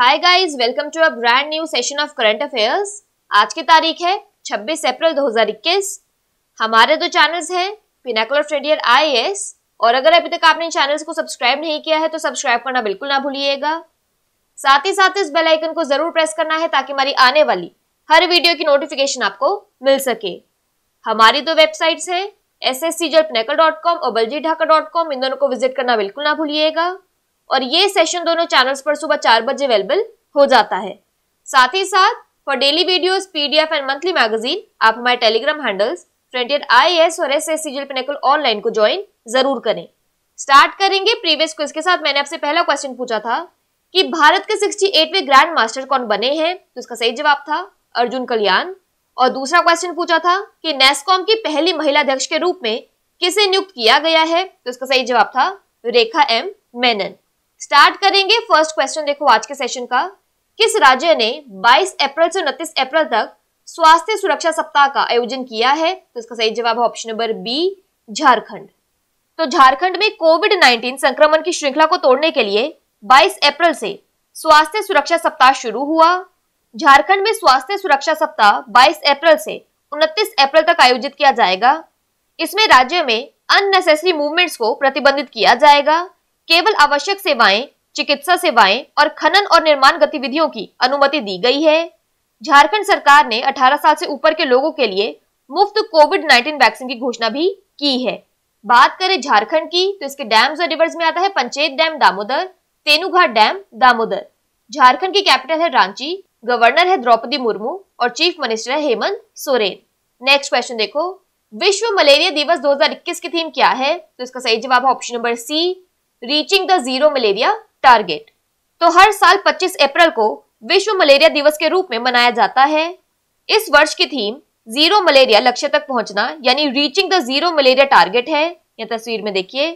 hi guys welcome to a brand new session of current affairs आज की तारीख है 26 अप्रैल 2021 हमारे दो चैनल्स हैं पिनाकुलर ट्रेडियर एस और अगर अभी तक आपने चैनल्स को सब्सक्राइब नहीं किया है तो सब्सक्राइब करना बिल्कुल ना भूलिएगा साथ ही साथ इस बेल आइकन को जरूर प्रेस करना है ताकि हमारी आने वाली हर वीडियो की नोटिफिकेशन आपको मिल सके हमारी दो वेबसाइट्स हैं एस एस सी और बलजी ढाका डॉट कॉम इन दोनों को विजिट करना बिल्कुल ना भूलिएगा और ये सेशन दोनों चैनल्स पर सुबह चार बजे अवेलेबल हो जाता है साथ ही साथ for daily videos PDF and monthly magazine आप हमारे टेलीग्राम हैंडल्स ट्वेंटेड आई एस और एस एस सी जी पिनेकल ऑनलाइन को ज्वाइन जरूर करें स्टार्ट करेंगे प्रीवियस क्विज के साथ मैंने आपसे पहला क्वेश्चन पूछा था कि भारत के सिक्सटी एटवे ग्रैंड मास्टर कौन बने हैं तो इसका सही जवाब था अर्जुन कल्याण और दूसरा क्वेश्चन पूछा था कि नेस्कॉम की पहली महिला अध्यक्ष के रूप में किसे नियुक्त किया गया है तो इसका सही जवाब था रेखा एम मेनन स्टार्ट करेंगे फर्स्ट क्वेश्चन देखो आज के सेशन का किस राज्य ने 22 अप्रैल से उनतीस अप्रैल तक स्वास्थ्य सुरक्षा सप्ताह का आयोजन किया है तो इसका सही जवाब है ऑप्शन नंबर बी झारखंड तो झारखंड में कोविड 19 संक्रमण की श्रृंखला को तोड़ने के लिए 22 अप्रैल से स्वास्थ्य सुरक्षा सप्ताह शुरू हुआ झारखंड में स्वास्थ्य सुरक्षा सप्ताह 22 अप्रैल से 29 अप्रैल तक आयोजित किया जाएगा इसमें राज्य में अननेसेसरी मूवमेंट्स को प्रतिबंधित किया जाएगा केवल आवश्यक सेवाएं चिकित्सा सेवाएं और खनन और निर्माण गतिविधियों की अनुमति दी गई है झारखंड सरकार ने 18 साल से ऊपर के लोगों के लिए मुफ्त कोविड 19 वैक्सीन की घोषणा भी की है बात करें झारखंड की तो इसके डैम्स और रिवर्स में आता है पंचेत डैम दामोदर तेनुघाट डैम दामोदर झारखंड की कैपिटल है रांची गवर्नर है द्रौपदी मुर्मू और चीफ मिनिस्टर है हेमंत सोरेन नेक्स्ट क्वेश्चन देखो विश्व मलेरिया दिवस 2021 की थीम क्या है तो इसका सही जवाब है option number C reaching the zero malaria target तो हर साल 25 अप्रैल को विश्व मलेरिया दिवस के रूप में मनाया जाता है इस वर्ष की थीम जीरो मलेरिया लक्ष्य तक पहुंचना यानी reaching the zero malaria target है यह तस्वीर में देखिए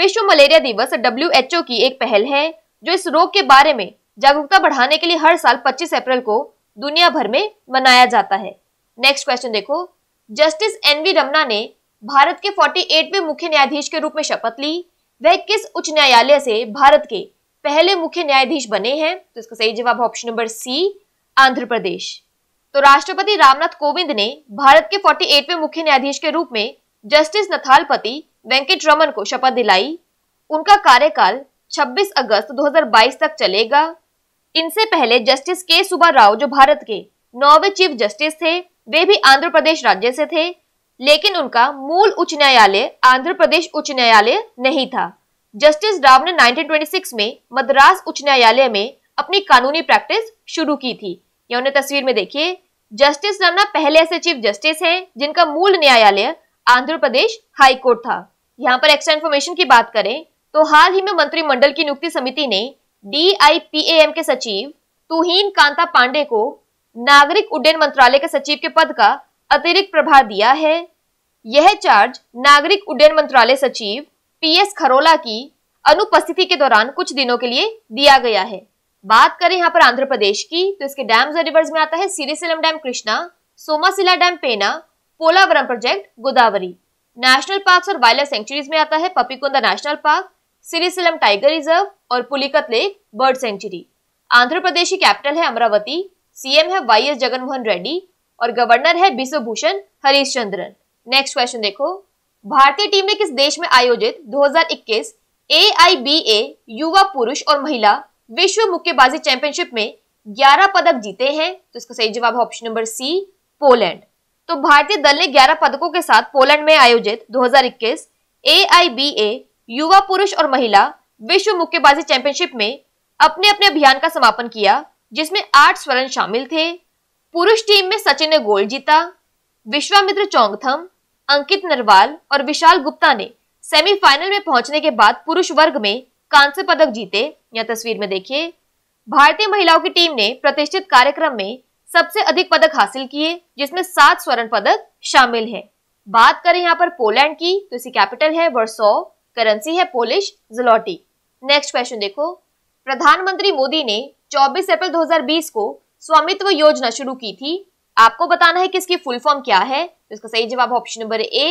विश्व मलेरिया दिवस डब्ल्यू की एक पहल है जो इस रोग के बारे में जागरूकता बढ़ाने के लिए हर साल 25 अप्रैल को दुनिया भर में मनाया जाता है नेक्स्ट क्वेश्चन देखो जस्टिस एन वी रमना ने भारत के 48वें मुख्य न्यायाधीश के रूप में शपथ ली वह किस उच्च न्यायालय से भारत के पहले मुख्य न्यायाधीश बने हैं तो इसका सही जवाब option number C Andhra Pradesh तो राष्ट्रपति रामनाथ कोविंद ने भारत के 48वें मुख्य न्यायाधीश के रूप में जस्टिस नथालपति वेंकट रमन को शपथ दिलाई उनका कार्यकाल 26 अगस्त 2022 तक चलेगा इनसे पहले जस्टिस के सुबह राव जो भारत के नौवे चीफ जस्टिस थे वे भी आंध्र प्रदेश राज्य से थे लेकिन उनका मूल उच्च न्यायालय आंध्र प्रदेश उच्च न्यायालय नहीं था जस्टिस राव ने 1926 में मद्रास उच्च न्यायालय में अपनी कानूनी प्रैक्टिस शुरू की थी या उन्हें तस्वीर में देखिए जस्टिस रमना पहले ऐसे चीफ जस्टिस हैं जिनका मूल न्यायालय आंध्र प्रदेश हाई कोर्ट था यहाँ पर एक्स्ट्रा इन्फॉर्मेशन की बात करें तो हाल ही में मंत्रिमंडल की नियुक्ति समिति ने डी के सचिव तुहीन कांता पांडे को नागरिक उड्डयन मंत्रालय के सचिव के पद का अतिरिक्त प्रभार दिया है यह चार्ज नागरिक उड्डयन मंत्रालय सचिव पीएस खरोला की अनुपस्थिति के दौरान कुछ दिनों के लिए दिया गया है बात करें यहाँ पर आंध्र प्रदेश की तो इसके डैम्स और रिवर्स में आता है Srisailam dam Krishna Somasila dam Penna Polavaram project Godavari national park और वाइल्ड सेंचुरीज में आता है Papikonda national park Srisailam tiger reserve और Pulicat lake bird sanctuary Andhra Pradesh की कैपिटल है अमरावती सीएम है वाई एस जगनमोहन रेड्डी और गवर्नर है Biswabhusan Harichandan next question देखो भारतीय टीम ने किस देश में आयोजित 2021 AIBA युवा पुरुष और महिला विश्व मुक्केबाजी चैंपियनशिप में 11 पदक जीते हैं तो इसका सही जवाब है ऑप्शन नंबर सी पोलैंड तो भारतीय दल ने 11 पदकों के साथ पोलैंड में आयोजित 2021 AIBA युवा पुरुष और महिला विश्व मुक्केबाजी चैंपियनशिप में अपने अपने अभियान का समापन किया जिसमें आठ स्वर्ण शामिल थे पुरुष टीम में सचिन ने गोल्ड जीता विश्वामित्र चौंगथम अंकित नरवाल और विशाल गुप्ता ने सेमीफाइनल में पहुंचने के बाद पुरुष वर्ग में कांस्य पदक जीते यह तस्वीर में देखिए भारतीय महिलाओं की टीम ने प्रतिष्ठित कार्यक्रम में सबसे अधिक पदक हासिल किए जिसमें सात स्वर्ण पदक शामिल है बात करें यहाँ पर पोलैंड की तो इसकी कैपिटल है वर्सो करेंसी है पोलिश जलोटी नेक्स्ट क्वेश्चन देखो प्रधानमंत्री मोदी ने 24 अप्रैल 2020 को स्वामित्व योजना शुरू की थी आपको बताना है कि इसकी फुल फॉर्म क्या है तो इसका सही जवाब option number A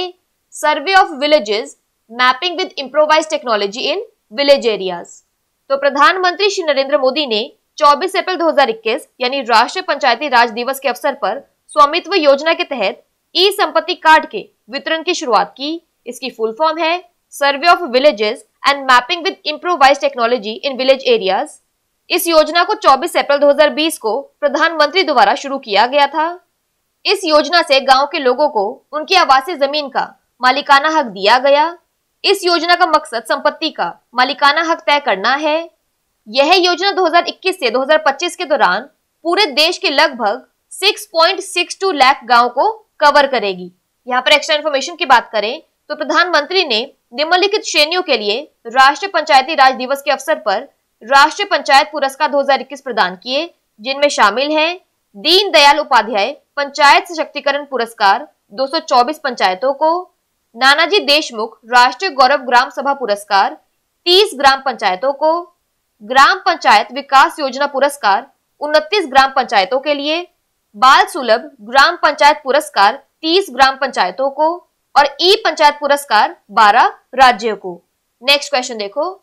survey of villages mapping with improvise technology in village areas तो प्रधानमंत्री श्री नरेंद्र मोदी ने 24 अप्रैल 2021 यानी राष्ट्रीय पंचायती राज दिवस के अवसर पर स्वामित्व योजना के तहत ई संपत्ति कार्ड के वितरण की शुरुआत की इसकी फुल फॉर्म है survey of villages and mapping with improvise technology in village areas इस योजना को 24 अप्रैल 2020 को प्रधानमंत्री द्वारा शुरू किया गया था इस योजना से गांव के लोगों को उनकी आवासीय जमीन का मालिकाना हक दिया गया इस योजना का मकसद संपत्ति का मालिकाना हक तय करना है यह योजना 2021 से 2025 के दौरान पूरे देश के लगभग 6.62 लाख गांव को कवर करेगी यहाँ पर एक्स्ट्रा इन्फॉर्मेशन की बात करें तो प्रधानमंत्री ने निम्नलिखित श्रेणियों के लिए राष्ट्रीय पंचायती राज दिवस के अवसर पर राष्ट्रीय पंचायत पुरस्कार 2021 प्रदान किए जिनमें शामिल हैं दीनदयाल उपाध्याय पंचायत सशक्तिकरण पुरस्कार 224 पंचायतों को नानाजी देशमुख राष्ट्रीय गौरव ग्राम सभा पुरस्कार 30 ग्राम पंचायतों को ग्राम पंचायत विकास योजना पुरस्कार 29 ग्राम पंचायतों के लिए बाल सुलभ ग्राम पंचायत पुरस्कार 30 ग्राम पंचायतों को और ई पंचायत पुरस्कार 12 राज्यों को नेक्स्ट क्वेश्चन देखो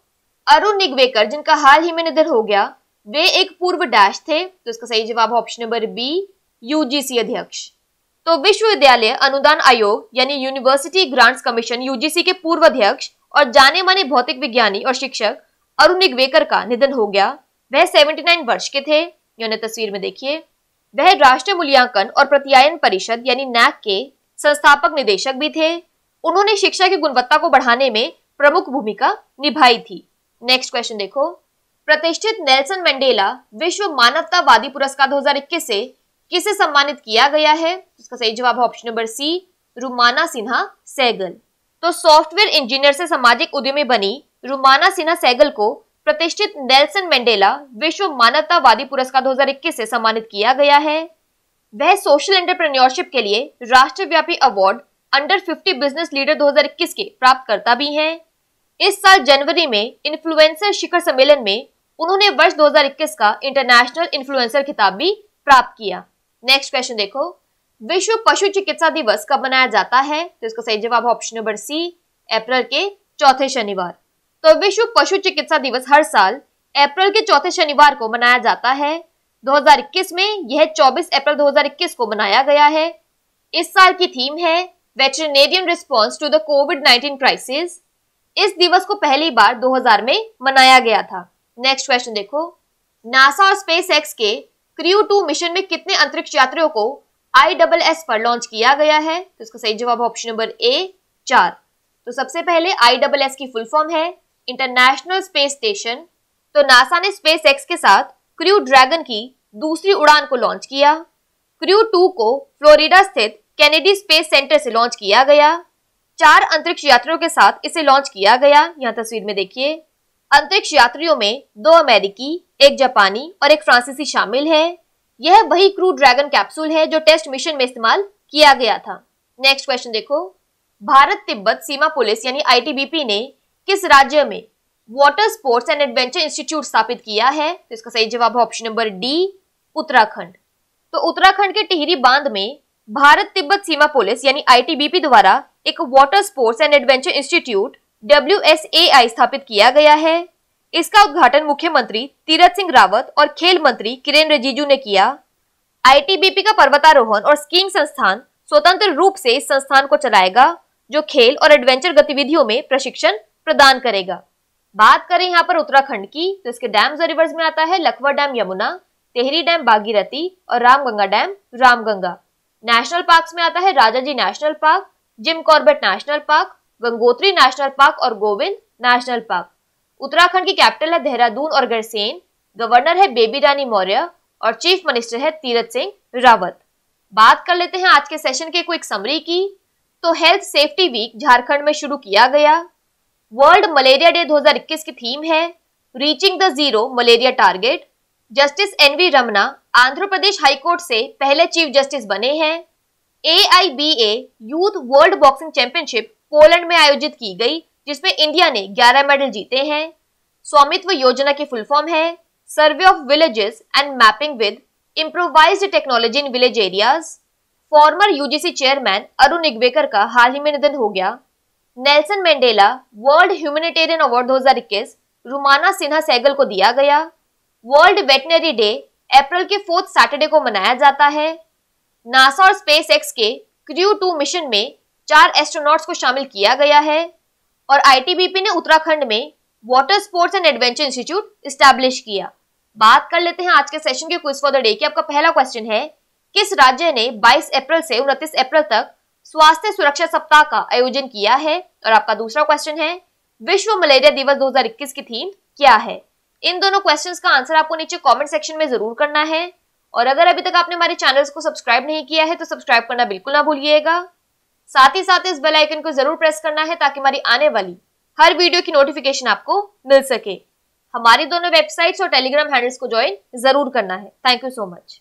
अरुण निगवेकर जिनका हाल ही में निधन हो गया वे एक पूर्व डैश थे तो इसका सही जवाब ऑप्शन नंबर बी यूजीसी अध्यक्ष तो विश्वविद्यालय अनुदान आयोग यानी यूनिवर्सिटी ग्रांट्स कमीशन यूजीसी के पूर्व अध्यक्ष और जाने माने भौतिक विज्ञानी और शिक्षक अरुण निगवेकर का निधन हो गया वह 79 वर्ष के थे उन्हें तस्वीर में देखिए वह राष्ट्रीय मूल्यांकन और प्रत्यायन परिषद यानी नैक के संस्थापक निदेशक भी थे उन्होंने शिक्षा की गुणवत्ता को बढ़ाने में प्रमुख भूमिका निभाई थी नेक्स्ट क्वेश्चन देखो प्रतिष्ठित नेल्सन मंडेला विश्व मानवतावादी पुरस्कार 2021 से किसे सम्मानित किया गया है इसका सही जवाब है option number C Rumana Sinha Sehgal तो सॉफ्टवेयर इंजीनियर से सामाजिक उद्यमी बनी रुमाना सिन्हा सैगल को प्रतिष्ठित नेल्सन मंडेला विश्व मानवतावादी पुरस्कार 2021 से सम्मानित किया गया है वह सोशल एंटरप्रेन्योरशिप के लिए राष्ट्रव्यापी अवार्ड अंडर 50 बिजनेस लीडर 2021 के प्राप्तकर्ता भी हैं इस साल जनवरी में इन्फ्लुएंसर शिखर सम्मेलन में उन्होंने वर्ष 2021 का इंटरनेशनल इन्फ्लुएंसर खिताब भी प्राप्त किया नेक्स्ट क्वेश्चन देखो विश्व पशु चिकित्सा दिवस कब मनाया जाता है तो इसका सही जवाब ऑप्शन नंबर सी अप्रैल के चौथे शनिवार तो विश्व पशु चिकित्सा दिवस हर साल अप्रैल के चौथे शनिवार को मनाया जाता है 2021 में यह 24 अप्रैल 2021 को मनाया गया है इस साल की थीम है veterinarian response to the COVID 19 crisis इस दिवस को पहली बार 2000 में मनाया गया था नेक्स्ट क्वेश्चन देखो नासा और स्पेस एक्स के क्रियो टू मिशन में कितने अंतरिक्ष यात्रियों को आई डबल एस पर लॉन्च किया गया है तो इसका सही जवाब ऑप्शन नंबर ए चार तो सबसे पहले आई डबल एस की फुल फॉर्म है इंटरनेशनल स्पेस स्टेशन तो नासा ने स्पेस एक्स के साथ क्रू ड्रैगन की दूसरी उड़ान को लॉन्च किया क्रू टू को फ्लोरिडा स्थित कैनेडी स्पेस सेंटर से लॉन्च किया गया चार अंतरिक्ष यात्रियों के साथ इसे लॉन्च किया गया यहाँ तस्वीर में देखिए अंतरिक्ष यात्रियों में दो अमेरिकी एक जापानी और एक फ्रांसीसी शामिल है यह वही क्रू ड्रैगन कैप्सूल है जो टेस्ट मिशन में इस्तेमाल किया गया था नेक्स्ट क्वेश्चन देखो भारत तिब्बत सीमा पुलिस यानी आईटीबीपी ने किस राज्य में water sports and adventure institute स्थापित किया है तो इसका सही जवाब है ऑप्शन नंबर डी उत्तराखंड तो उत्तराखंड के टिहरी बांध में भारत तिब्बत सीमा पुलिस यानी आईटीबीपी द्वारा एक water sports and adventure institute W स्थापित किया गया है इसका उद्घाटन मुख्यमंत्री तीरथ सिंह रावत और खेल मंत्री किरेन रिजिजू ने किया आईटीबीपी का पर्वतारोहण और स्कीइंग संस्थान स्वतंत्र रूप से इस संस्थान को चलाएगा जो खेल और एडवेंचर गतिविधियों में प्रशिक्षण प्रदान करेगा बात करें यहाँ पर उत्तराखंड की तो इसके डैम्स और रिवर्स में आता है लखवा डैम यमुना तेहरी डैम बागीरथी और Ramganga dam Ramganga national park में आता है Raja ji national park Jim Corbett national park Gangotri national park और गोविंद नेशनल पार्क उत्तराखंड की कैपिटल है देहरादून और गरसेन गवर्नर है बेबी रानी मौर्य और चीफ मिनिस्टर है तीरथ सिंह रावत बात कर लेते हैं आज के सेशन के क्विक समरी की तो हेल्थ सेफ्टी वीक झारखंड में शुरू किया गया वर्ल्ड मलेरिया डे 2021 की थीम है reaching the zero malaria target justice N V Ramana Andhra Pradesh high court से पहले चीफ जस्टिस बने हैं A I youth world boxing championship Poland में आयोजित की गई जिसमें इंडिया ने 11 मेडल जीते हैं स्वामित्व योजना की फुल फॉर्म है survey of villages and mapping with improvise technology in village areas former UGC chairman Arun Igavekar का हाल ही में निधन हो गया Nelson Mandela world humanitarian award 2021 Rumana Sinha Sehgal को दिया गया वर्ल्ड वेटनरी डे अप्रैल के फोर्थ सैटरडे को मनाया जाता है नासा और स्पेस एक्स के क्रू टू मिशन में चार एस्ट्रोनॉट्स को शामिल किया गया है और आईटीबीपी ने उत्तराखंड में water sports and adventure institute establish किया बात कर लेते हैं आज के सेशन के क्विज फॉर द डे की आपका पहला क्वेश्चन है किस राज्य ने 22 अप्रैल से उनतीस अप्रैल तक स्वास्थ्य सुरक्षा सप्ताह का आयोजन किया है और आपका दूसरा क्वेश्चन है विश्व मलेरिया दिवस 2021 की थीम क्या है इन दोनों क्वेश्चंस का आंसर आपको नीचे कमेंट सेक्शन में जरूर करना है और अगर अभी तक आपने हमारे चैनल्स को सब्सक्राइब नहीं किया है तो सब्सक्राइब करना बिल्कुल ना भूलिएगा साथ ही साथ इस बेल आइकन को जरूर प्रेस करना है ताकि हमारी आने वाली हर वीडियो की नोटिफिकेशन आपको मिल सके हमारी दोनों वेबसाइट्स और टेलीग्राम हैंडल्स को ज्वाइन जरूर करना है थैंक यू सो मच